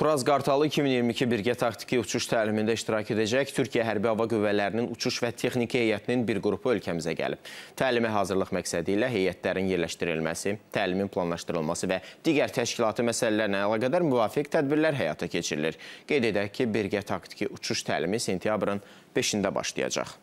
Turaz Qartalı 2022 birgə taktiki uçuş təlimində iştirak edəcək Türkiyə Hərbi Hava Qüvvələrinin uçuş və texniki heyətinin bir qrupu ölkəmizə gəlib. Təlimə hazırlıq məqsədi ilə heyətlərin yerləşdirilməsi, təlimin planlaşdırılması və digər təşkilati məsələlərlə əlaqədar müvafiq tədbirlər həyata keçirilir. Qeyd edək ki, birgə taktiki uçuş təlimi sentyabrın 5-də başlayacaq.